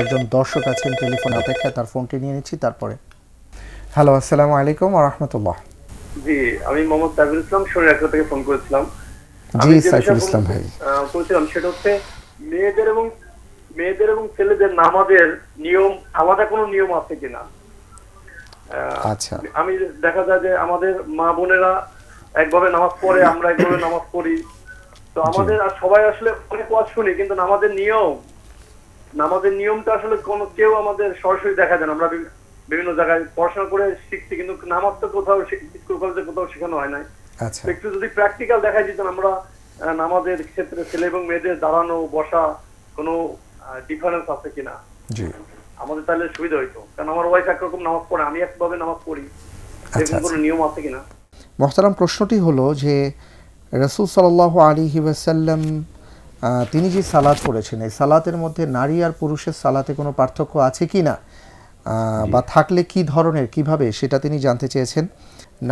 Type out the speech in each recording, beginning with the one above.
একজন দর্শক আছেন টেলিফোন অপেক্ষায় তার ফোনটি নিয়ে নিচ্ছি তারপরে হ্যালো আসসালাম আলাইকুম আ রহমতুল্লাহ জি আমি মোহাম্মদ সাইফুল ইসলাম থেকে ফোন করেছিলাম জি সাইফুল ইসলাম ভাই বলছিলাম সেটা হচ্ছে মেয়েদের এবং মেয়েদের এবং ছেলেদের নামাজের নিয়ম আলাদা কোনো নিয়ম আছে কিনা আচ্ছা আমি দেখা যায় যে আমাদের মা বোনেরা একভাবে নামাজ পড়ে আমরা একভাবে নামাজ পড়ি তো আমাদের আর সবাই আসলে অনেক ওয়াজ শুনি কিন্তু নামাজের নিয়ম নামাজের নিয়মটা আসলে কোন কেউ আমাদের সরাসরি দেখা যায় আমরা বিভিন্ন জায়গায় পড়াশোনা করে শিখছি কিন্তু নামাজ তো কোথাও স্কুল কলেজে কোথাও শেখানো হয় নাই আচ্ছা। একটু যদি প্র্যাকটিক্যাল দেখা যেত আমরা নামাজের ক্ষেত্রে ছেলে এবং মেয়েদের দাঁড়ানো বসা কোনো ডিফারেন্স আছে কিনা আমাদের তাহলে সুবিধা হইতো কারণ আমার ওয়াইফ একরকম নামাজ পড়ে আমি একভাবে নামাজ পড়ি আচ্ছা, এরকম কোনো আচ্ছা। নিয়ম আছে কিনা মহতারাম প্রশ্নটি হলো যে রসুল সাল আলী ওয়াসাল্লাম তিনি যে সালাদ করেছেন এই সালাতের মধ্যে নারী আর পুরুষের সালাতে কোনো পার্থক্য আছে কি না বা থাকলে কি ধরনের কিভাবে সেটা তিনি জানতে চেয়েছেন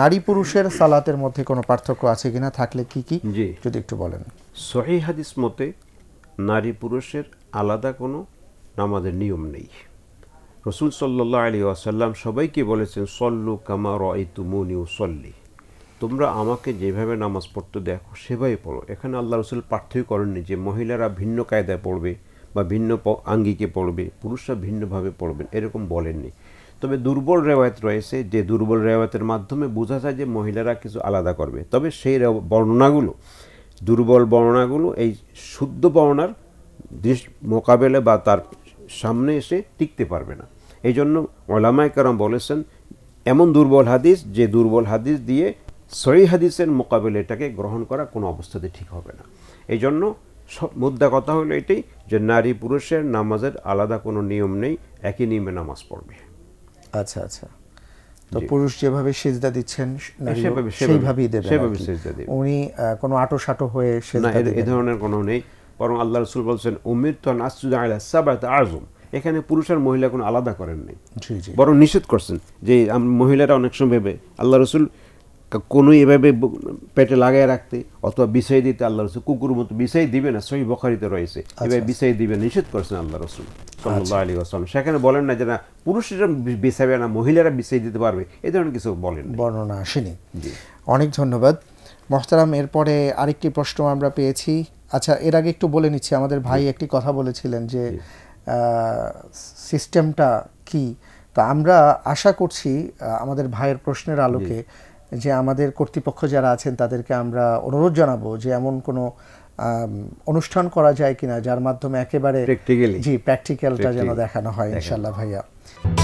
নারী পুরুষের সালাতের মধ্যে কোনো পার্থক্য আছে কি না থাকলে কি কি যদি একটু বলেন সহি হাদিস মতে নারী পুরুষের আলাদা কোনো নামাজের নিয়ম নেই রসুল সাল্লাহ আলী আসাল্লাম সবাইকে বলেছেন সল্লু কামা রয় তুমুনি সল্লি তোমরা আমাকে যেভাবে নামাজ পড়তে দেখো সেভাবে পড়ো এখানে আল্লাহ রসুল পার্থক্য করেননি যে মহিলারা ভিন্ন কায়দায় পড়বে বা ভিন্ন আঙ্গিকে পড়বে পুরুষরা ভিন্নভাবে পড়বেন এরকম বলেননি তবে দুর্বল রেওয়ায়ত রয়েছে যে দুর্বল রেওয়ায়তের মাধ্যমে বোঝা যায় যে মহিলারা কিছু আলাদা করবে তবে সেই বর্ণনাগুলো দুর্বল বর্ণনাগুলো এই শুদ্ধ বর্ণার দৃশ মোকাবেলে বা তার সামনে এসে টিকতে পারবে না এই জন্য ওলামায় কারাম বলেছেন এমন দুর্বল হাদিস যে দুর্বল হাদিস দিয়ে সহি হাদিসের মোকাবিলা এটাকে গ্রহণ করা কোনো অবস্থাতে ঠিক হবে না এই জন্য সব মুদ্রা কথা হলো এটাই যে নারী পুরুষের নামাজের আলাদা কোনো নিয়ম নেই একই নিয়মে নামাজ পড়বে আচ্ছা আচ্ছা তো পুরুষ যেভাবে সেজদা দিচ্ছেন দেবে সেভাবে সেজদা দেবে উনি কোনো আটো সাটো হয়ে সেজদা ধরনের কোনো নেই বরং আল্লাহ রসুল বলছেন উমির তো আলা সাবাত এখানে পুরুষ আর মহিলা কোনো আলাদা করেন নাই বরং নিষেধ করছেন যে মহিলারা অনেক সময় ভেবে আল্লাহ রসুল কোনো এভাবে পেটে লাগাই রাখতে অথবা বিষয় দিতে আল্লাহ রসুল কুকুর মতো বিষয় দিবে না সহি বখারিতে রয়েছে আচ্ছা, এভাবে আচ্ছা। বিষয় দিবে নিষেধ করেছেন আল্লাহ রসুল সাল্লাহ আলী আসলাম সেখানে বলেন না যে না পুরুষরা বিষাবে না মহিলারা বিষয় দিতে পারবে এ ধরনের কিছু বলেন বর্ণনা আসেনি অনেক ধন্যবাদ মহতারাম এরপরে আরেকটি প্রশ্ন আমরা পেয়েছি আচ্ছা এর আগে একটু বলে নিচ্ছি আমাদের ভাই একটি কথা বলেছিলেন যে সিস্টেমটা কি তো আমরা আশা করছি আমাদের ভাইয়ের প্রশ্নের আলোকে যে আমাদের কর্তৃপক্ষ যারা আছেন তাদেরকে আমরা অনুরোধ জানাবো যে এমন কোনো অনুষ্ঠান করা যায় কিনা যার মাধ্যমে একেবারে জি প্র্যাকটিক্যালটা যেন দেখানো হয় ইনশাল্লাহ ভাইয়া